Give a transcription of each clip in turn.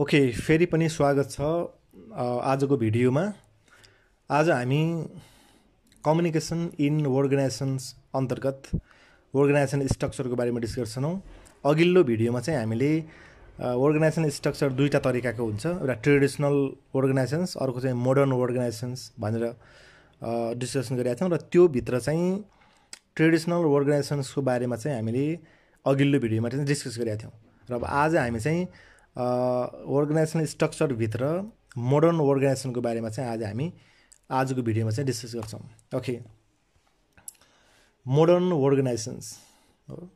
okay फेरि पनि स्वागत छ आजको भिडियोमा आज हामी कम्युनिकेसन इन अर्गनाइजेसन्स अन्तर्गत अर्गनाइजेसन स्ट्रक्चरको बारेमा डिस्कस गर्छौँ अघिल्लो भिडियोमा चाहिँ हामीले अर्गनाइजेसन स्ट्रक्चर दुईवटा तरिकाको हुन्छ एउटा ट्रेडिसनल अर्गनाइजेसन्स अर्को चाहिँ मोडर्न अर्गनाइजेसन्स भनेर डिस्कसन गरेका छौँ र त्योभित्र चाहिँ ट्रेडिसनल अर्गनाइजेसन्सको बारेमा चाहिँ हामीले अघिल्लो भिडियोमा चाहिँ डिस्कस गरेका थियौँ र अब आज हामी चाहिँ अर्गनाइजेसनल स्ट्रक्चरभित्र मोडर्न अर्गनाइजेसनको बारेमा चाहिँ आज हामी आजको भिडियोमा चाहिँ डिस्कस गर्छौँ ओके मोडर्न अर्गनाइजेसन्स हो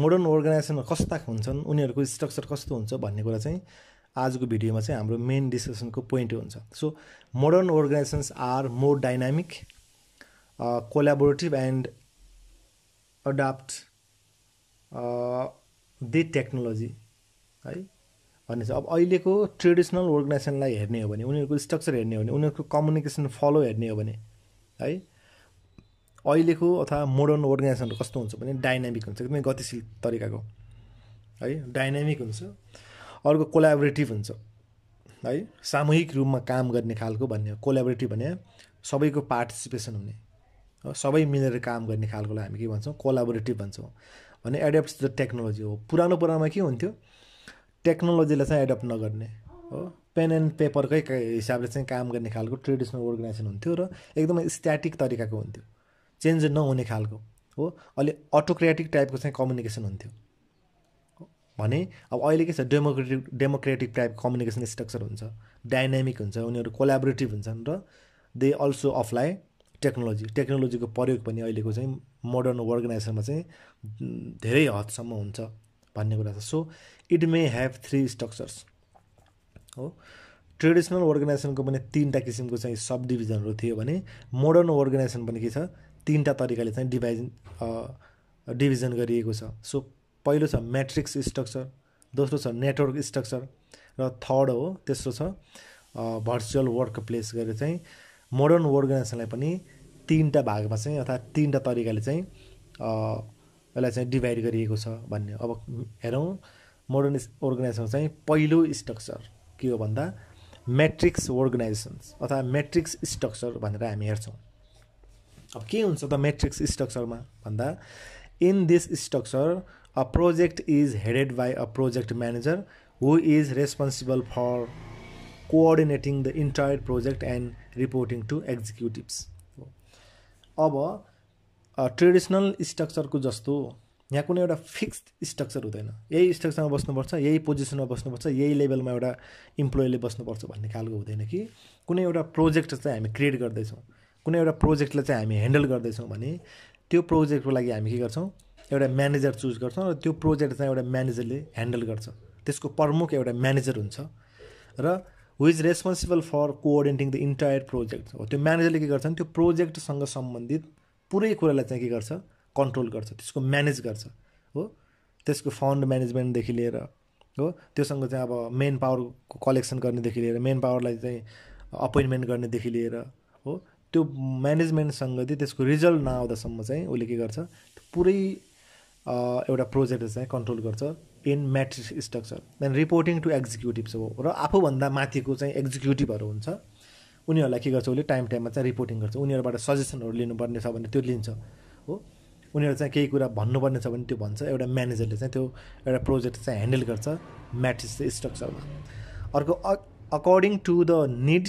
मोडर्न अर्गनाइजेसन कस्ता हुन्छन् उनीहरूको स्ट्रक्चर कस्तो हुन्छ भन्ने कुरा चाहिँ आजको भिडियोमा चाहिँ हाम्रो मेन डिस्कसनको पोइन्ट हुन्छ so modern organisations are more dynamic collaborative and adapt the technology है भनेपछि अब अहिलेको ट्रेडिसनल अर्गनाइजेसनलाई हेर्ने हो भने उनीहरूको स्ट्रक्चर हेर्ने हो भने उनीहरूको कम्युनिकेसन फलो हेर्ने हो भने है अहिलेको अथवा मोडर्न अर्गनाइजेसनहरू कस्तो हुन्छ भने डाइनामिक हुन्छ एकदमै गतिशील तरिकाको है डाइनामिक हुन्छ अर्को कोलाबोरेटिभ हुन्छ है सामूहिक रूपमा काम गर्ने खालको भन्ने कोलाबोरेटिभ भने सबैको पार्टिसिपेसन हुने हो सबै मिलेर काम गर्ने खालकोलाई हामी के भन्छौँ कोलाबोरेटिभ भन्छौँ भने एडेप्ट द टेक्नोलोजी हो पुरानो पुरानोमा के हुन्थ्यो टेक्नोलोजीलाई चाहिँ एडप्ट नगर्ने हो पेन एन्ड पेपरकै हिसाबले चाहिँ काम गर्ने खालको ट्रेडिसनल अर्गनाइजेसन हुन्थ्यो र एकदमै स्ट्याटिक तरिकाको हुन्थ्यो चेन्ज नहुने खालको हो अलि अटोक्रेटिक टाइपको चाहिँ कम्युनिकेसन हुन्थ्यो भने अब अहिले के छ democratic democratic type communication structure हुन्छ डाइनामिक हुन्छ उनीहरू कोलाबोरेटिभ हुन्छन् र दे अल्सो अप्लाई टेक्नोलोजी टेक्नोलोजीको प्रयोग पनि अहिलेको चाहिँ मोडर्न अर्गनाइजेसनमा चाहिँ धेरै हदसम्म हुन्छ भन्ने कुरा छ so it may have three structures हो ट्रेडिसनल अर्गनाइजेसनको पनि तिनवटा किसिमको चाहिँ सब डिभिजनहरू थियो भने मोडर्न अर्गनाइजेसन पनि के छ तिनवटा तरिकाले चाहिँ डिभाइजन डिभिजन गरिएको छ सो पहिलो छ म्याट्रिक्स स्ट्रक्चर दोस्रो छ नेटवर्क स्ट्रक्चर र थर्ड हो तेस्रो छ भर्चुअल वर्क प्लेस गरेर चाहिँ मोडर्न अर्गनाइजेसनलाई पनि तिनवटा भागमा चाहिँ अर्थात् तिनवटा तरिकाले चाहिँ यसलाई चाहिँ डिभाइड गरिएको छ भन्ने अब हेरौँ मोडर्न अर्गनाइजेसन चाहिँ पहिलो स्ट्रक्चर के हो भन्दा मेट्रिक्स अर्गनाइजेसन्स अथवा मेट्रिक्स स्ट्रक्चर भनेर हामी हेर्छौँ अब के हुन्छ त मेट्रिक्स स्ट्रक्चरमा भन्दा in this structure a project is headed by a project manager who is responsible for coordinating the entire project and reporting to executives अब ट्रेडिसनल स्ट्रक्चरको जस्तो यहाँ कुनै एउटा फिक्स्ड स्ट्रक्चर हुँदैन यही स्ट्रक्चरमा बस्नुपर्छ यही पोजिसनमा बस्नुपर्छ यही लेभलमा एउटा इम्प्लोइले बस्नुपर्छ भन्ने खालको हुँदैन कि कुनै एउटा प्रोजेक्ट चाहिँ हामी क्रिएट गर्दैछौँ कुनै एउटा प्रोजेक्टलाई चाहिँ हामी ह्यान्डल गर्दैछौँ भने त्यो प्रोजेक्टको लागि हामी के गर्छौँ एउटा म्यानेजर चुज गर्छौँ र त्यो प्रोजेक्ट चाहिँ एउटा म्यानेजरले ह्यान्डल गर्छ त्यसको प्रमुख एउटा म्यानेजर हुन्छ र who is responsible for coordinating the entire project हो त्यो म्यानेजरले के गर्छन् त्यो प्रोजेक्टसँग सम्बन्धित पुरै कुरालाई चाहिँ के गर्छ कन्ट्रोल गर्छ त्यसको म्यानेज गर्छ हो त्यसको फन्ड म्यानेजमेन्टदेखि लिएर हो त्योसँग चाहिँ अब मेन पावरको कलेक्सन गर्नेदेखि लिएर मेन पावरलाई चाहिँ अपोइन्टमेन्ट गर्नेदेखि लिएर हो त्यो म्यानेजमेन्टसँग चाहिँ त्यसको रिजल्ट नआउँदासम्म चाहिँ उसले के गर्छ पुरै एउटा प्रोजेक्ट चाहिँ कन्ट्रोल गर्छ in matrix structure then reporting to executives हो र आफूभन्दा माथिको चाहिँ एक्जिक्युटिभहरू हुन्छ उनीहरूलाई के गर्छ उसले टाइम टाइममा चाहिँ रिपोर्टिङ गर्छ उनीहरूबाट सजेसनहरू लिनुपर्ने छ भने त्यो लिन्छ हो उनीहरू चाहिँ केही कुरा भन्नुपर्ने छ भने त्यो भन्छ एउटा म्यानेजरले चाहिँ त्यो एउटा प्रोजेक्ट चाहिँ ह्यान्डल गर्छ म्याट्रिक्स स्ट्रक्चरमा अर्को according to the need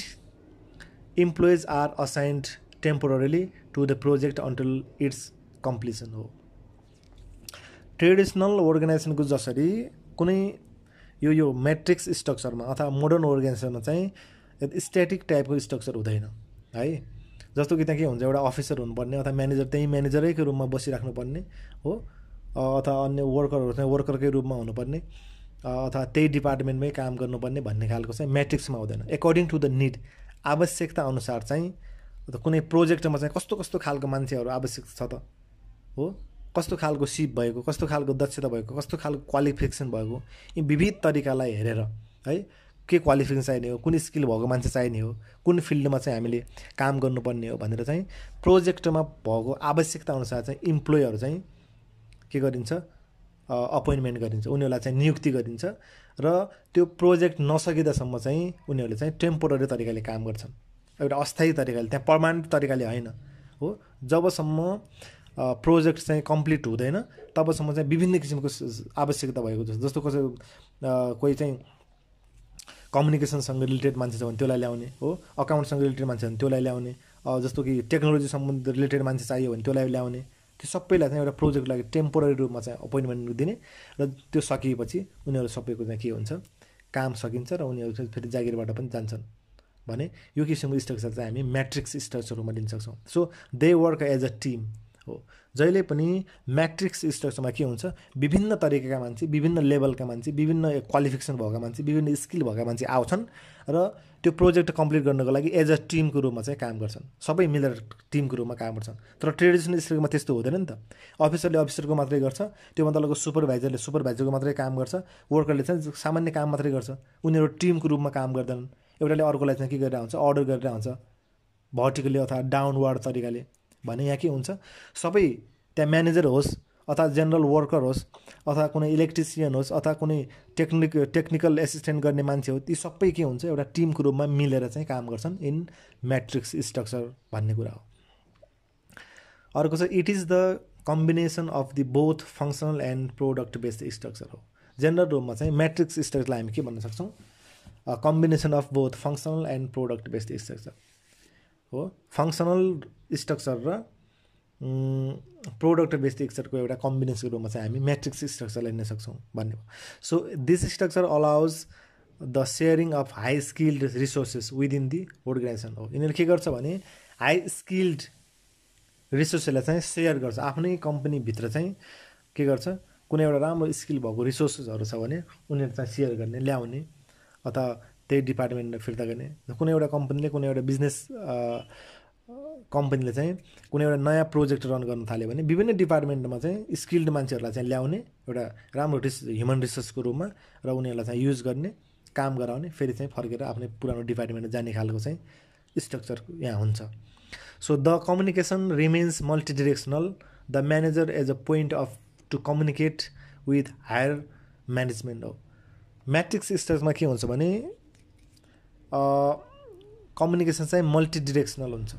employees are assigned temporarily to the project until its completion हो ट्रेडिसनल अर्गनाइजेसनको जसरी कुनै यो यो म्याट्रिक्स स्ट्रक्चरमा अथवा मोडर्न अर्गनाइजेसनमा चाहिँ स्ट्याटिक टाइपको स्ट्रक्चर हुँदैन है जस्तो कि त्यहाँ के हुन्छ एउटा अफिसर हुनुपर्ने अथवा म्यानेजर त्यहीँ म्यानेजरैको रूपमा बसिराख्नुपर्ने हो अथवा अन्य वर्करहरू चाहिँ वर्करकै रूपमा हुनुपर्ने अथवा त्यही डिपार्टमेन्टमै काम गर्नुपर्ने भन्ने खालको चाहिँ म्याट्रिक्समा हुँदैन एकर्डिङ टु द निड आवश्यकता अनुसार चाहिँ कुनै प्रोजेक्टमा चाहिँ कस्तो कस्तो खालको मान्छेहरू आवश्यक छ त हो कस्तो खालको सिप भएको कस्तो खालको दक्षता भएको कस्तो खालको क्वालिफिकेसन भएको यी विविध तरिकालाई हेरेर है के क्वालिफिकेसन चाहिने हो कुन स्किल भएको मान्छे चाहिने हो कुन फिल्डमा चाहिँ हामीले काम गर्नुपर्ने हो भनेर चाहिँ प्रोजेक्टमा भएको आवश्यकता अनुसार चाहिँ इम्प्लोइहरू चाहिँ के गरिन्छ अपोइन्टमेन्ट गरिन्छ उनीहरूलाई चाहिँ नियुक्ति गरिन्छ र त्यो प्रोजेक्ट नसकिँदासम्म चाहिँ उनीहरूले चाहिँ टेम्पोररी तरिकाले काम गर्छन् एउटा अस्थायी तरिकाले त्यहाँ पर्मानेन्ट तरिकाले होइन हो जबसम्म प्रोजेक्ट चाहिँ कम्प्लिट हुँदैन तबसम्म चाहिँ विभिन्न किसिमको आवश्यकता भएको जस्तो जस्तो कसै कोही चाहिँ कम्युनिकेसनसँग रिलेटेड मान्छे छ भने त्यसलाई ल्याउने हो अकाउन्टसँग रिलेटेड मान्छे छ भने त्यसलाई ल्याउने जस्तो कि टेक्नोलोजी सम्बन्ध रिलेटेड मान्छे चाहियो भने त्यसलाई ल्याउने त्यो सबैलाई चाहिँ एउटा प्रोजेक्ट लागि टेम्पोररी रूपमा चाहिँ अपोइन्टमेन्ट दिने र त्यो सकिएपछि उनीहरू सबैको चाहिँ के हुन्छ काम सकिन्छ र उनीहरू चाहिँ फेरि जागिरबाट पनि जान्छन् भने यो किसिमको स्ट्रक्चर चाहिँ हामी म्याट्रिक्स स्ट्रक्चरमा लिन सक्छौँ so they work as a team हो जहिले पनि म्याट्रिक्स स्ट्रक्चरमा के हुन्छ विभिन्न तरिकाका मान्छे विभिन्न लेभलका मान्छे विभिन्न क्वालिफिकेसन भएका मान्छे विभिन्न स्किल भएका मान्छे आउँछन् र त्यो प्रोजेक्ट कम्प्लिट गर्नको लागि एज अ टिमको रूपमा चाहिँ काम गर्छन् सबै मिलेर टिमको रूपमा काम गर्छन् तर ट्रेडिसनल स्ट्रक्चरमा त्यस्तो हुँदैन नि त अफिसरले अफिसरको मात्रै गर्छ त्यो मतलबको सुपरभाइजरले सुपरभाइजरको मात्रै काम गर्छ वर्करले चाहिँ सामान्य काम मात्रै गर्छ उनीहरू टिमको रूपमा काम गर्दैनन् एउटाले अर्कोलाई चाहिँ के गरेर हुन्छ अर्डर गरेर हुन्छ भर्टिकली अथवा डाउनवर्ड तरिकाले भने यहाँ के हुन्छ सबै त्यहाँ म्यानेजर होस् अथवा जेनरल वर्कर होस् अथवा कुनै इलेक्ट्रिसियन होस् अथवा कुनै टेक्निक टेक्निकल एसिस्टेन्ट गर्ने मान्छे हो ती सबै के हुन्छ एउटा टिमको रूपमा मिलेर चाहिँ काम गर्छन् इन म्याट्रिक्स स्ट्रक्चर भन्ने कुरा हो अर्को छ it is the combination of the both functional and product based structure हो जेनरल रूपमा चाहिँ म्याट्रिक्स स्ट्रक्चरलाई हामी के भन्न सक्छौँ combination of both functional and product based structure हो फङ्सनल स्ट्रक्चर र प्रोडक्ट बेस्ड स्ट्रक्चरको एउटा कम्बिनेसनको रूपमा चाहिँ हामी म्याट्रिक्स स्ट्रक्चर लिन सक्छौँ भन्ने so this structure allows the sharing of high skilled resources within the organisation हो यिनीहरू के गर्छ भने हाई स्किल्ड रिसोर्सेसलाई चाहिँ सेयर गर्छ आफ्नै कम्पनीभित्र चाहिँ के गर्छ कुनै एउटा राम्रो स्किल भएको रिसोर्सेसहरू छ भने उनीहरू चाहिँ सेयर गर्ने ल्याउने अथवा त्यही डिपार्टमेन्टमा फिर्ता गर्ने कुनै एउटा कम्पनीले कुनै एउटा बिजनेस कम्पनीले चाहिँ कुनै एउटा नयाँ प्रोजेक्ट रन गर्न थाल्यो भने विभिन्न डिपार्टमेन्टमा चाहिँ स्किल्ड मान्छेहरूलाई चाहिँ ल्याउने एउटा राम्रो रिस ह्युमन रिसोर्सको रूपमा र उनीहरूलाई चाहिँ युज गर्ने काम गराउने फेरि चाहिँ फर्केर आफ्नै पुरानो डिपार्टमेन्ट जाने खालको चाहिँ स्ट्रक्चर यहाँ हुन्छ so the communication remains multidirectional the manager as a point of to communicate with higher management हो म्याट्रिक्स स्टेजमा के हुन्छ भने कम्युनिकेसन चाहिँ मल्टी डिरेक्सनल हुन्छ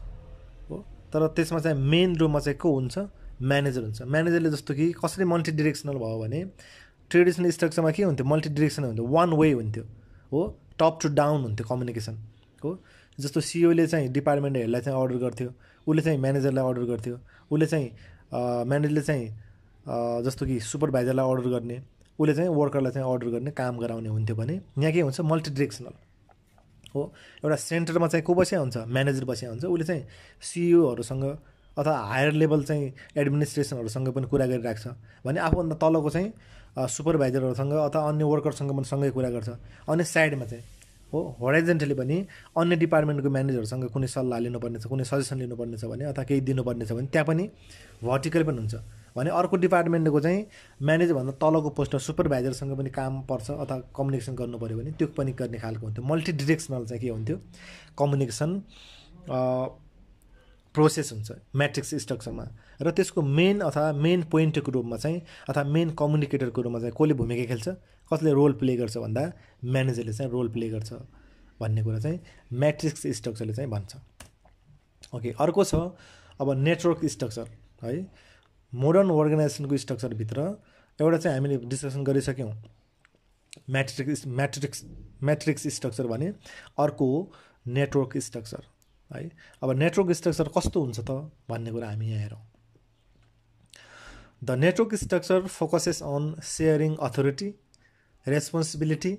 हो तर त्यसमा चाहिँ मेन रोलमा चाहिँ को हुन्छ म्यानेजर हुन्छ म्यानेजरले जस्तो कि कसरी मल्टी डिरेक्सनल भयो भने ट्रेडिसनल स्ट्रक्चरमा के हुन्थ्यो मल्टी डिरेक्सनल हुन्थ्यो वान वे हुन्थ्यो हो टप टु डाउन हुन्थ्यो कम्युनिकेसन हो जस्तो सिओले e चाहिँ डिपार्टमेन्टहरूलाई चाहिँ अर्डर गर्थ्यो उसले चाहिँ म्यानेजरलाई अर्डर गर्थ्यो उसले चाहिँ म्यानेजरले चाहिँ जस्तो कि सुपरभाइजरलाई अर्डर गर्ने उसले चाहिँ वर्करलाई चाहिँ अर्डर गर्ने काम गराउने हुन्थ्यो भने यहाँ के हुन्छ मल्टिडिरेक्सनल हो एउटा सेन्टरमा चाहिँ को बसिया हुन्छ म्यानेजर बसिया हुन्छ उसले चाहिँ सिइओहरूसँग e अथवा हायर लेभल चाहिँ एडमिनिस्ट्रेसनहरूसँग पनि कुरा गरिरहेको छ भने आफूभन्दा तलको चाहिँ सुपरभाइजरहरूसँग अथवा अन्य वर्करसँग पनि सँगै कुरा गर्छ अनि साइडमा चाहिँ हो होराइजेन्टली पनि अन्य डिपार्टमेन्टको म्यानेजरहरूसँग कुनै सल्लाह लिनुपर्नेछ कुनै सजेसन लिनुपर्नेछ भने अथवा केही दिनुपर्नेछ भने त्यहाँ पनि भर्टिकल पनि हुन्छ भने अर्को डिपार्टमेन्टको चाहिँ म्यानेजरभन्दा तलको पोस्टमा सुपरभाइजरसँग पनि काम पर्छ अथवा कम्युनिकेसन गर्नु पऱ्यो भने त्यो पनि गर्ने खालको हुन्थ्यो मल्टिडिरेक्सनल चाहिँ के हुन्थ्यो कम्युनिकेसन प्रोसेस हुन्छ म्याट्रिक्स स्ट्रक्चरमा र त्यसको मेन अथवा मेन पोइन्टको रूपमा चाहिँ अथवा मेन कम्युनिकेटरको रूपमा चाहिँ कसले भूमिका खेल्छ कसले रोल प्ले गर्छ भन्दा म्यानेजरले चाहिँ रोल प्ले गर्छ भन्ने कुरा चाहिँ म्याट्रिक्स स्ट्रक्चरले चाहिँ भन्छ ओके अर्को छ अब नेटवर्क स्ट्रक्चर है मोडर्न अर्गनाइजेसनको स्ट्रक्चरभित्र एउटा चाहिँ हामीले डिस्कसन गरिसक्यौँ म्याट्रिक्स म्याट्रिक्स म्याट्रिक्स स्ट्रक्चर भने अर्को हो नेटवर्क स्ट्रक्चर है अब नेटवर्क स्ट्रक्चर कस्तो हुन्छ त भन्ने कुरा हामी यहाँ हेरौँ the network structure focuses on sharing authority responsibility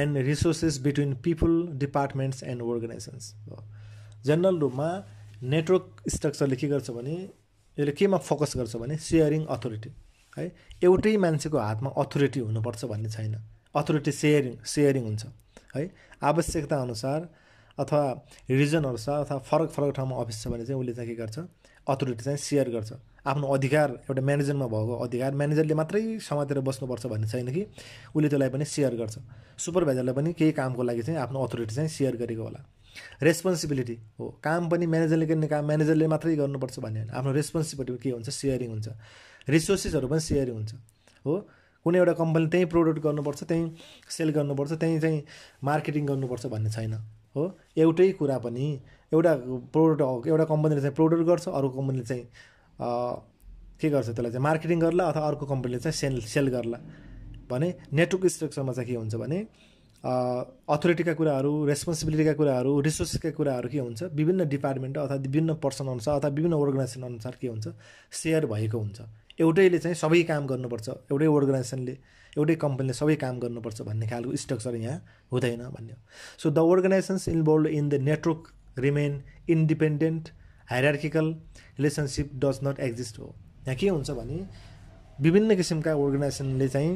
and resources between people departments and organisations general रूपमा नेटवर्क स्ट्रक्चरले के गर्छ भने यसले केमा फोकस गर्छ भने सेयरिङ अथोरिटी है एउटै मान्छेको हातमा अथोरिटी हुनुपर्छ भन्ने छैन अथोरिटी सेयरिङ सेयरिङ हुन्छ है आवश्यकता अनुसार अथवा अनुसार अथवा फरक फरक ठाउँमा अफिस छ भने चाहिँ उसले चाहिँ के गर्छ अथोरिटी चाहिँ सेयर गर्छ आफ्नो अधिकार एउटा म्यानेजरमा भएको अधिकार म्यानेजरले मात्रै समातेर बस्नुपर्छ भन्ने छैन कि उसले त्यसलाई पनि सेयर गर्छ सुपरभाइजरलाई पनि केही कामको लागि चाहिँ आफ्नो अथोरिटी चाहिँ सेयर गरेको होला रेस्पोन्सिबिलिटी हो काम पनि म्यानेजरले गर्ने काम म्यानेजरले मात्रै गर्नुपर्छ भन्ने होइन आफ्नो रेस्पोन्सिबिलिटी के हुन्छ सेयरिङ हुन्छ रिसोर्सेसहरू पनि सेयरिङ हुन्छ हो कुनै एउटा कम्पनीले त्यहीँ प्रोडक्ट गर्नुपर्छ त्यहीँ सेल गर्नुपर्छ त्यहीँ चाहिँ मार्केटिङ गर्नुपर्छ भन्ने छैन हो एउटै कुरा पनि एउटा प्रोडक्ट एउटा कम्पनीले चाहिँ प्रोडक्ट गर्छ अर्को कम्पनीले चाहिँ के गर्छ त्यसलाई चाहिँ मार्केटिङ गर्ला अथवा अर्को कम्पनीले चाहिँ सेल सेल गर्ला भने नेटवर्क स्ट्रक्चरमा चाहिँ के हुन्छ भने अथोरिटीका कुराहरू रेस्पोन्सिबिलिटीका कुराहरू रिसोर्सेसका कुराहरू के हुन्छ विभिन्न डिपार्टमेन्ट अथवा विभिन्न पर्सन अनुसार अथवा विभिन्न अर्गनाइजेसन अनुसार के हुन्छ सेयर भएको हुन्छ एउटैले चाहिँ सबै काम गर्नुपर्छ एउटै अर्गनाइजेसनले एउटै कम्पनीले सबै काम गर्नुपर्छ भन्ने खालको स्ट्रक्चर यहाँ हुँदैन भन्यो so the organisations involved in the network remain independent hierarchical relationship does not exist हो यहाँ के हुन्छ भने विभिन्न किसिमका अर्गनाइजेसनले चाहिँ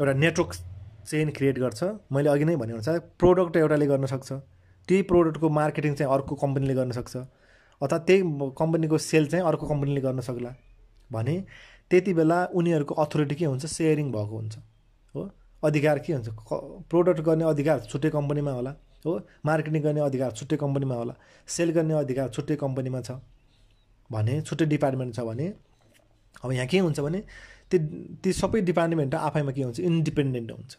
एउटा नेटवर्क चेन क्रिएट गर्छ मैले अघि नै अनुसार प्रोडक्ट एउटाले गर्नसक्छ त्यही प्रोडक्टको मार्केटिङ चाहिँ अर्को कम्पनीले गर्नसक्छ सक्छ अथवा त्यही कम्पनीको सेल चाहिँ अर्को कम्पनीले गर्न सक्ला भने त्यति बेला उनीहरूको अथोरिटी के हुन्छ सेयरिङ भएको हुन्छ हो अधिकार के हुन्छ प्रोडक्ट गर्ने अधिकार छुट्टै कम्पनीमा होला हो मार्केटिङ गर्ने अधिकार छुट्टै कम्पनीमा होला सेल गर्ने अधिकार छुट्टै कम्पनीमा छ भने छुट्टै डिपार्टमेन्ट छ भने अब यहाँ के हुन्छ भने त्यो ती सबै डिपार्टमेन्ट आफैमा के हुन्छ इन्डिपेन्डेन्ट हुन्छ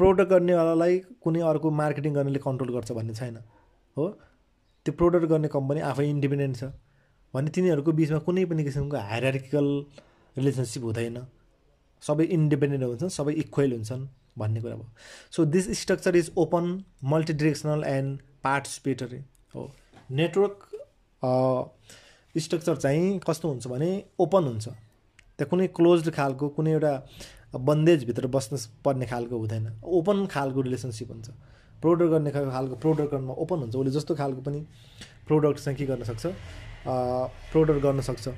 प्रडक्ट गर्नेवालालाई कुनै अर्को मार्केटिङ गर्नेले कन्ट्रोल गर्छ भन्ने छैन हो त्यो प्रोडक्ट गर्ने कम्पनी आफै इन्डिपेन्डेन्ट छ भने तिनीहरूको बिचमा कुनै पनि किसिमको हायरार्किकल रिलेसनसिप हुँदैन सबै इन्डिपेन्डेन्ट हुन्छन् सबै इक्वेल हुन्छन् भन्ने कुरा भयो so this structure is open multidirectional and participatory हो नेटवर्क स्ट्रक्चर uh, चाहिँ कस्तो हुन्छ भने ओपन हुन्छ त्यहाँ कुनै क्लोज खालको कुनै एउटा बन्देजभित्र बस्नु पर्ने खालको हुँदैन ओपन खालको रिलेसनसिप हुन्छ प्रोडक्ट गर्ने खालको गर्नुमा ओपन हुन्छ उसले जस्तो खालको पनि प्रोडक्ट चाहिँ के गर्न सक्छ प्रोडक्ट गर्न सक्छ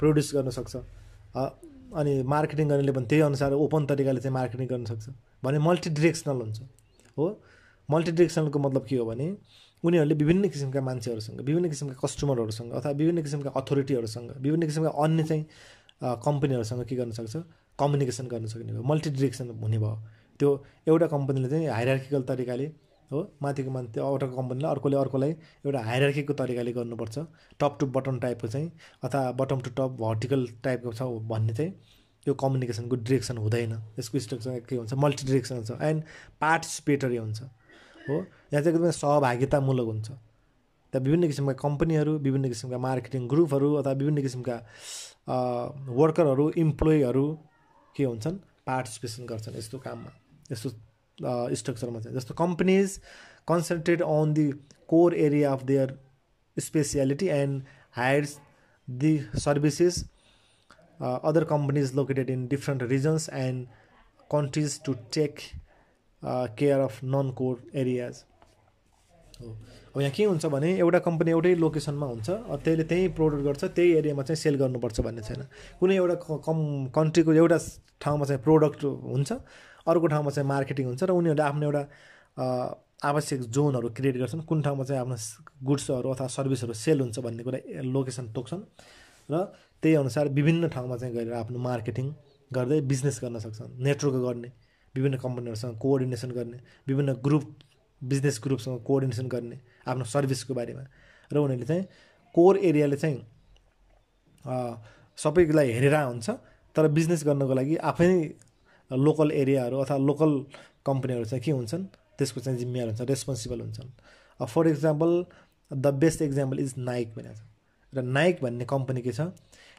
प्रड्युस गर्न सक्छ अनि मार्केटिङ गर्नेले पनि त्यही अनुसार ओपन तरिकाले चाहिँ मार्केटिङ गर्न सक्छ भने मल्टिडिरेक्सनल हुन्छ हो मल्टिडिरेक्सनलको मतलब के हो भने उनीहरूले विभिन्न किसिमका मान्छेहरूसँग विभिन्न किसिमका कस्टमरहरूसँग अथवा विभिन्न किसिमका अथोरिटीहरूसँग विभिन्न किसिमका अन्य चाहिँ कम्पनीहरूसँग के गर्न सक्छ कम्युनिकेसन गर्न सक्ने भयो मल्टी डिरेक्सन हुने भयो त्यो एउटा कम्पनीले चाहिँ हाइरार्किकल तरिकाले हो माथिको माथि अर्को कम्पनीले अर्कोले अर्कोलाई एउटा हाइरार्कीको तरिकाले गर्नुपर्छ टप टु बटम टाइपको चाहिँ अथवा बटम टु टप भर्टिकल टाइपको छ भन्ने चाहिँ त्यो कम्युनिकेसनको डिरेक्सन हुँदैन यसको स्ट्रक्चर के हुन्छ मल्टी डिरेक्सन हुन्छ एन्ड पार्टिसिपेटरी हुन्छ हो यहाँ चाहिँ एकदमै सहभागितामूलक हुन्छ त्यहाँ विभिन्न किसिमका कम्पनीहरू विभिन्न किसिमका मार्केटिङ ग्रुपहरू अथवा विभिन्न किसिमका वर्करहरू इम्प्लोइहरू के हुन्छन् पार्टिसिपेसन गर्छन् यस्तो काममा यस्तो स्ट्रक्चरमा चाहिँ जस्तो companies concentrate on the core area of their speciality and hires the services other companies located in different regions and countries to take care of non core areas हो अब यहाँ के हुन्छ भने एउटा कम्पनी एउटै लोकेसनमा हुन्छ त्यसले त्यहीँ प्रोडक्ट गर्छ त्यही एरियामा चाहिँ सेल गर्नुपर्छ भन्ने छैन कुनै एउटा कम कन्ट्रीको एउटा ठाउँमा चाहिँ प्रोडक्ट हुन्छ अर्को ठाउँमा चाहिँ मार्केटिङ हुन्छ र उनीहरूले आफ्नो एउटा आवश्यक जोनहरू क्रिएट गर्छन् कुन ठाउँमा चाहिँ आफ्नो गुड्सहरू अथवा सर्भिसहरू सेल हुन्छ भन्ने कुरा लोकेसन तोक्छन् र त्यही अनुसार विभिन्न ठाउँमा चाहिँ गएर आफ्नो मार्केटिङ गर्दै बिजनेस गर्न सक्छन् नेटवर्क गर्ने विभिन्न कम्पनीहरूसँग कोअर्डिनेसन गर्ने विभिन्न ग्रुप बिजनेस ग्रुपसँग कोअर्डिनेसन गर्ने आफ्नो सर्भिसको बारेमा र उनीहरूले चाहिँ कोर एरियाले चाहिँ सबैलाई हेरेर हुन्छ तर बिजनेस गर्नको लागि आफै लोकल एरियाहरू अथवा लोकल कम्पनीहरू चाहिँ के हुन्छन् त्यसको चाहिँ जिम्मेवार हुन्छ रेस्पोन्सिबल हुन्छन् for example the best example is Nike भनेको छ र नाइक भन्ने कम्पनी के छ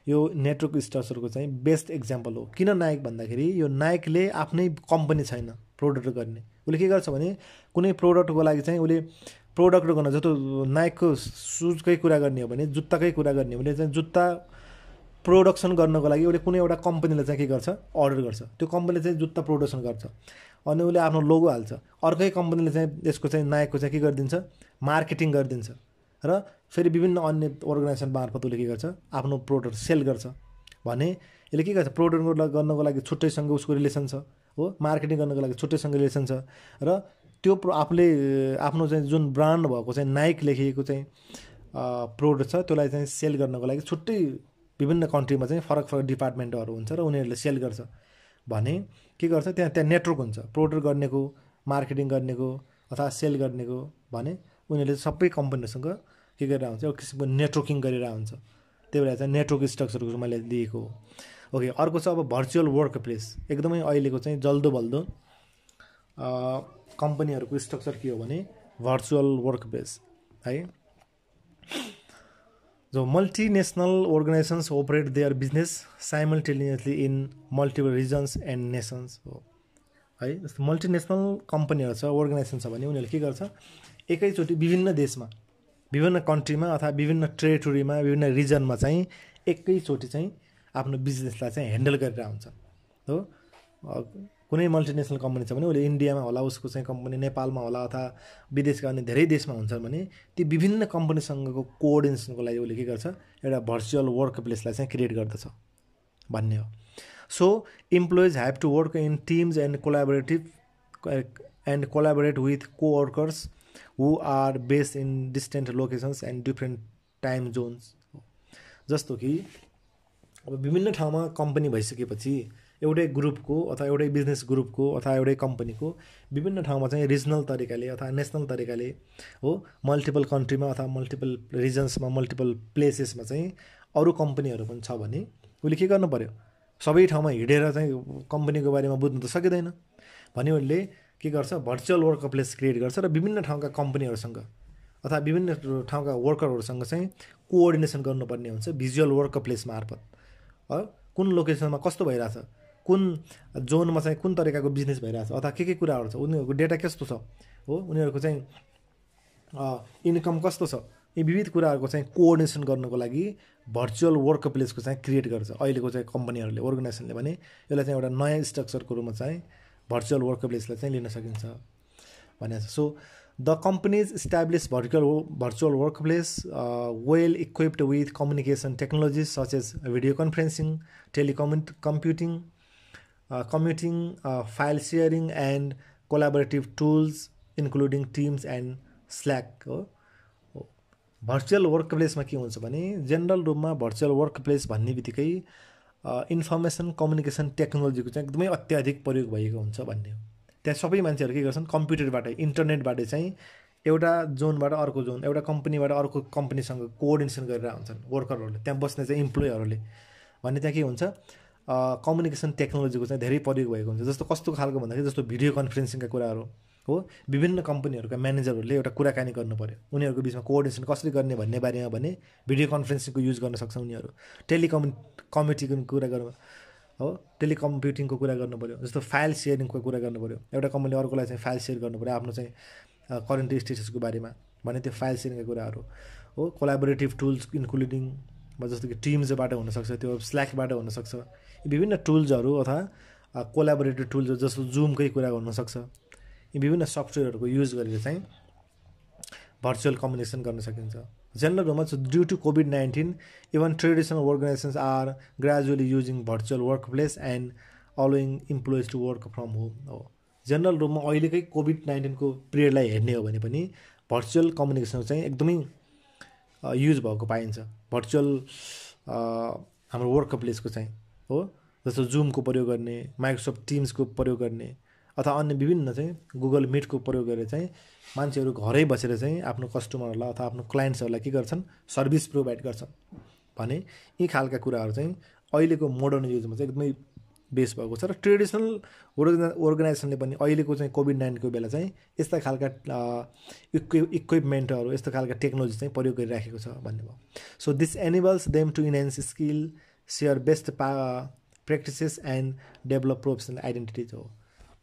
यो नेटवर्क स्टर्सहरूको चाहिँ बेस्ट इक्जाम्पल हो किन नायक भन्दाखेरि यो नायकले आफ्नै कम्पनी छैन प्रोडक्ट गर्ने उसले के गर्छ भने कुनै प्रोडक्टको लागि चाहिँ उसले प्रोडक्ट गर्न जस्तो नाइकको सुजकै कुरा गर्ने हो भने जुत्ताकै कुरा गर्ने हो भने चाहिँ जुत्ता प्रोडक्सन गर्नको लागि उसले कुनै एउटा कम्पनीलाई चाहिँ के गर्छ अर्डर गर्छ त्यो कम्पनीले चाहिँ जुत्ता प्रोडक्सन गर्छ अनि उसले आफ्नो लोगो हाल्छ अर्कै कम्पनीले चाहिँ यसको चाहिँ नायकको चाहिँ के गरिदिन्छ मार्केटिङ गरिदिन्छ र फेरि विभिन्न अन्य अर्गनाइजेसन मार्फत उसले के गर्छ आफ्नो प्रोडक्ट सेल गर्छ भने यसले के गर्छ प्रोडक्ट गर्नको लागि छुट्टैसँग उसको रिलेसन छ हो मार्केटिङ गर्नको लागि छुट्टैसँग रिलेसन छ र त्यो प्रो आफूले आफ्नो चाहिँ जुन ब्रान्ड भएको चाहिँ नाइक लेखिएको चाहिँ प्रोडक्ट छ त्यसलाई चाहिँ सेल गर्नको लागि छुट्टै विभिन्न कन्ट्रीमा चाहिँ फरक फरक डिपार्टमेन्टहरू हुन्छ र उनीहरूले सेल गर्छ भने के गर्छ त्यहाँ त्यहाँ नेटवर्क हुन्छ प्रोडक्ट गर्नेको मार्केटिङ गर्नेको अथवा सेल गर्नेको भने उनीहरूले सबै कम्पनीहरूसँग के गरेर हुन्छ एउटा किसिमको नेटवर्किङ गरेर हुन्छ त्यही भएर चाहिँ नेटवर्क स्ट्रक्चरको मैले दिएको हो ओके अर्को छ अब भर्चुअल वर्क प्लेस एकदमै अहिलेको चाहिँ जल्दो बल्दो कम्पनीहरूको स्ट्रक्चर के हो भने भर्चुअल वर्क प्लेस है जो multinational organisations operate their business simultaneously in multiple regions and nations हो है जस्तो मल्टिनेसनल कम्पनीहरू छ अर्गनाइजेसन छ भने उनीहरूले के गर्छ एकैचोटि विभिन्न देशमा विभिन्न कन्ट्रीमा अथवा विभिन्न टेरिटोरीमा विभिन्न रिजनमा चाहिँ एकैचोटि चाहिँ आफ्नो बिजनेसलाई चाहिँ ह्यान्डल गरेर हुन्छ हो कुनै मल्टिनेसनल कम्पनी छ भने उसले इन्डियामा होला उसको चाहिँ कम्पनी नेपालमा होला अथवा विदेशका अन्य धेरै देशमा हुन्छन् भने ती विभिन्न कम्पनीसँगको कोअर्डिनेसनको लागि उसले के गर्छ एउटा भर्चुअल वर्क प्लेसलाई चाहिँ क्रिएट गर्दछ भन्ने हो so employees have to work in teams and collaborative and collaborate with coworkers who are based in distant locations and different time zones जस्तो कि अब विभिन्न ठाउँमा कम्पनी भइसकेपछि एउटै ग्रुपको अथवा एउटै बिजनेस ग्रुपको अथवा एउटै कम्पनीको विभिन्न ठाउँमा चाहिँ रिजनल तरिकाले अथवा नेसनल तरिकाले हो मल्टिपल कन्ट्रीमा अथवा मल्टिपल रिजन्समा मल्टिपल प्लेसेसमा चाहिँ अरू कम्पनीहरू पनि छ भने उसले के गर्नु पऱ्यो सबै ठाउँमा हिँडेर चाहिँ कम्पनीको बारेमा बुझ्नु त सकिँदैन भने उसले के गर्छ भर्चुअल वर्क प्लेस क्रिएट गर्छ र विभिन्न ठाउँका कम्पनीहरूसँग अथवा विभिन्न ठाउँका वर्करहरूसँग चाहिँ कोअर्डिनेसन गर्नुपर्ने हुन्छ भिजुअल वर्क प्लेस मार्फत कुन लोकेसनमा कस्तो भइरहेछ कुन जोनमा चाहिँ कुन तरिकाको बिजनेस भइरहेछ अथवा के के कुराहरू छ उनीहरूको डेटा कस्तो छ हो उनीहरूको चाहिँ इन्कम कस्तो छ यी विविध कुराहरूको चाहिँ कोअर्डिनेसन गर्नुको लागि भर्चुअल वर्क प्लेसको चाहिँ क्रिएट गर्छ अहिलेको चाहिँ कम्पनीहरूले अर्गनाइजेसनले भने यसलाई चाहिँ एउटा नयाँ स्ट्रक्चरको रूपमा चाहिँ भर्चुअल वर्क प्लेसलाई चाहिँ लिन सकिन्छ भनेर so the companies establish virtual virtual work place well equipped with communication such as video conferencing telecommute computing commuting file sharing and collaborative tools including Teams and Slack हो भर्चुअल वर्क प्लेसमा के हुन्छ भने general रूपमा virtual work place भन्ने बित्तिकै information communication टेक्नोलोजीको चाहिँ एकदमै अत्याधिक प्रयोग भएको हुन्छ भन्ने हो त्यहाँ सबै मान्छेहरू के गर्छन् कम्प्युटरबाट इन्टरनेटबाट चाहिँ एउटा जोनबाट अर्को जोन एउटा कम्पनीबाट अर्को कम्पनीसँग कोअर्डिनेसन गरेर हुन्छन् वर्करहरूले त्यहाँ बस्ने चाहिँ इम्प्लोइहरूले भने त्यहाँ के हुन्छ कम्युनिकेसन टेक्नोलोजीको चाहिँ धेरै प्रयोग भएको हुन्छ जस्तो कस्तो खालको भन्दाखेरि जस्तो भिडियो कन्फरेन्सिङका कुराहरू हो विभिन्न कम्पनीहरूका म्यानेजरहरूले एउटा कुराकानी गर्नु पऱ्यो उनीहरूको बिचमा कोअर्डिनेसन कसरी गर्ने भन्ने बारेमा भने भिडियो कन्फरेन्सिङको युज गर्न सक्छ उनीहरू टेलिकम कमिटीको कुरा गर्नु हो टेलिकम्प्युटिङको कुरा पऱ्यो जस्तो फाइल सेयरिङको कुरा पऱ्यो एउटा कम्पनीले अर्कोलाई चाहिँ फाइल सेयर पऱ्यो आफ्नो चाहिँ करेन्ट स्टेटसको बारेमा भने त्यो फाइल सेयरिङको कुराहरू हो कोलाबोरेटिभ टुल्स इन्क्लुडिङ जस्तो कि टिम्सबाट हुनसक्छ त्यो स्ल्याकबाट हुनसक्छ विभिन्न टुल्सहरू अथवा कोलाबोरेटिभ टुल्सहरू जस्तो जुमकै कुरा हुनसक्छ यी विभिन्न सफ्टवेयरहरूको युज गरेर चाहिँ भर्चुअल कम्युनिकेसन गर्न सकिन्छ जेनरल रुममा due to COVID nineteen even traditional organisations are gradually using virtual work place and allowing employees to work from home हो जेनरल रुममा अहिलेकै कोभिड नाइन्टिनको पिरियडलाई हेर्ने हो भने पनि भर्चुअल कम्युनिकेसन चाहिँ एकदमै युज भएको पाइन्छ भर्चुअल हाम्रो वर्क प्लेसको चाहिँ हो जस्तो जुमको प्रयोग गर्ने माइक्रोसफ्ट टिम्सको प्रयोग गर्ने अथवा अन्य विभिन्न चाहिँ गुगल मिटको प्रयोग गरेर चाहिँ मान्छेहरू घरै बसेर चाहिँ आफ्नो कस्टमरहरूलाई अथवा आफ्नो क्लाइन्ट्सहरूलाई के गर्छन् सर्भिस प्रोभाइड गर्छन् भने यी खालका कुराहरू चाहिँ अहिलेको मोडर्न युजमा चाहिँ एकदमै बेस भएको छ र ट्रेडिसनल ओर्गना अर्गनाइजेसनले पनि अहिलेको चाहिँ कोभिड नाइन्टिनको बेला चाहिँ यस्ता खालका इक्वि इक्विपमेन्टहरू यस्तो खालका टेक्नोलोजी चाहिँ प्रयोग गरिराखेको छ भन्ने भयो so this enables them to enhance skill share best पा practices and develop professional identities हो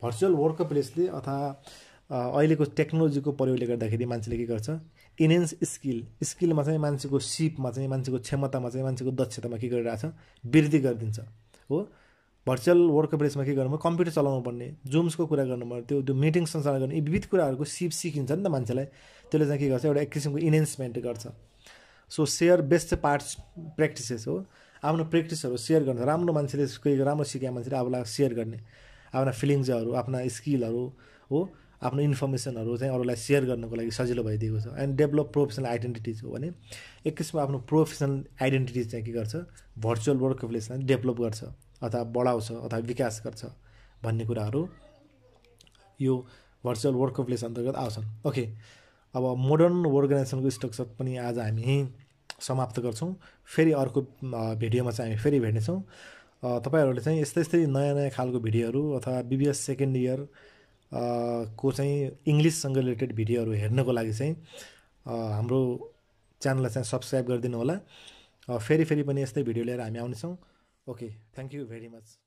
भर्चुअल वर्क प्लेसले अथवा अहिलेको टेक्नोलोजीको प्रयोगले गर्दाखेरि मान्छेले के गर्छ इनेन्स स्किल स्किलमा चाहिँ मान्छेको सिपमा चाहिँ मान्छेको क्षमतामा चाहिँ मान्छेको दक्षतामा के गरिरहेको छ वृद्धि गरिदिन्छ हो भर्चुअल वर्क प्लेसमा के गर्नु कम्प्युटर चलाउनु पर्ने जुम्सको कुरा गर्नु पर्ने त्यो त्यो मिटिङ सञ्चालन गर्ने यी विविध कुराहरूको सिप सिकिन्छ नि त मान्छेलाई त्यसले चाहिँ के गर्छ एउटा एक किसिमको इनेन्समेन्ट गर्छ so share best parts practices हो आफ्नो प्र्याक्टिसहरू सेयर गर्नु राम्रो मान्छेले राम्रो सिकायो मान्छेले आफूलाई सेयर गर्ने आफ्ना फिलिङ्सहरू आफ्ना स्किलहरू हो आफ्नो इन्फर्मेसनहरू चाहिँ अरूलाई सेयर गर्नको लागि सजिलो भइदिएको छ एन्ड डेभलप प्रोफेसनल आइडेन्टिटिज हो भने एक किसिमको आफ्नो प्रोफेसनल आइडेन्टिटिज चाहिँ के गर्छ भर्चुअल वर्क प्लेसलाई डेभलप गर्छ अथवा बढाउँछ अथवा विकास गर्छ भन्ने कुराहरू यो भर्चुअल वर्क प्लेस अन्तर्गत आउँछन् ओके अब मोडर्न अर्गनाइजेसनको स्ट्रक्चर पनि आज हामी समाप्त गर्छौँ फेरि अर्को भिडियोमा चाहिँ हामी फेरि भेट्नेछौँ तपाईँहरूले चाहिँ यस्तै यस्तै नयाँ नयाँ खालको भिडियोहरू अथवा बिबिएस सेकेन्ड इयर को चाहिँ इङ्ग्लिससँग रिलेटेड भिडियोहरू हेर्नको लागि चाहिँ हाम्रो च्यानललाई चाहिँ सब्सक्राइब गरिदिनु होला फेरि फेरि पनि यस्तै भिडियो लिएर हामी आउनेछौँ okay thank you very much